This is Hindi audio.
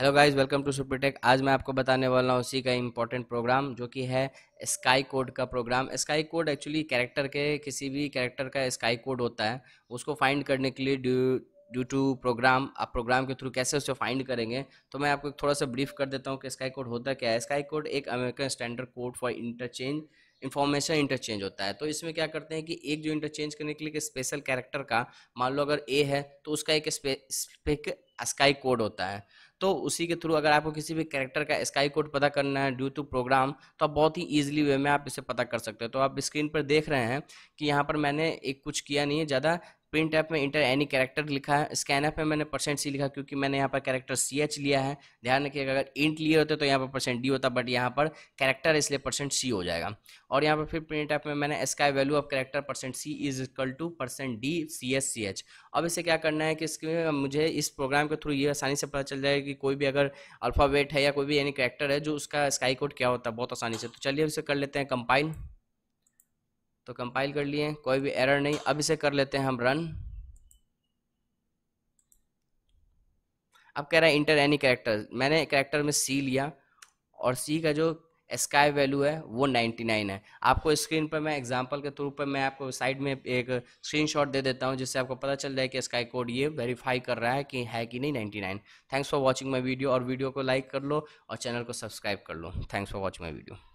hello guys welcome to Supertech आज मैं आपको बताने वाला हूँ उसी का इम्पोर्टेंट प्रोग्राम जो कि है स्काई कोड का program ASCII code actually character के किसी भी कैरेक्टर का स्काई कोड होता है उसको फाइंड करने के लिए ड्यू ड्यू टू प्रोग्राम आप प्रोग्राम के थ्रू कैसे उसे फाइंड करेंगे तो मैं आपको थोड़ा सा ब्रीफ कर देता हूँ कि स्काई कोड होता क्या है स्काई कोड एक American standard code for interchange information interchange होता है तो इसमें क्या करते हैं कि एक जो इंटरचेंज करने के लिए स्पेशल कैरेक्टर का मान लो अगर ए है तो उसका एक स्पेसिफिक स्काई कोड होता है तो उसी के थ्रू अगर आपको किसी भी कैरेक्टर का स्काई कोड पता करना है ड्यू टू प्रोग्राम तो आप बहुत ही ईजिली वे में आप इसे पता कर सकते हो तो आप स्क्रीन पर देख रहे हैं कि यहाँ पर मैंने एक कुछ किया नहीं है ज़्यादा प्रिंट ऐप में इंटर एनी कैरेक्टर लिखा है स्कैन ऐप में मैंने परसेंट सी लिखा क्योंकि मैंने यहाँ पर कैरेक्टर सी एच लिया है ध्यान रखिएगा अगर इंट लिए होते तो यहाँ पर परसेंट डी होता बट यहाँ पर कैरेक्टर इसलिए परसेंट सी हो जाएगा और यहाँ पर फिर प्रिंट ऐप में मैंने ASCII value of character percent C is equal to percent D C H C H अब इसे क्या करना है कि इसके मुझे इस प्रोग्राम के थ्रू ये आसानी से पता चल जाएगा कि कोई भी अगर अल्फ़ावेट है या कोई भी एनी कैरेक्टर है जो उसका स्काई कोड क्या होता है बहुत आसानी से तो चलिए इसे कर लेते हैं कंपाइल तो कंपाइल कर लिए कोई भी एरर नहीं अब इसे कर लेते हैं हम रन अब कह रहा है इंटर एनी कैरेक्टर मैंने कैरेक्टर में सी लिया और सी का जो स्काई वैल्यू है वो 99 है आपको स्क्रीन पर मैं एग्जांपल के थ्रू पर मैं आपको साइड में एक स्क्रीनशॉट दे देता हूं जिससे आपको पता चल जाए कि स्काई कोड ये वेरीफाई कर रहा है कि है कि नहीं 99 thanks for watching my video और वीडियो को लाइक कर लो और चैनल को सब्सक्राइब कर लो thanks for watching my video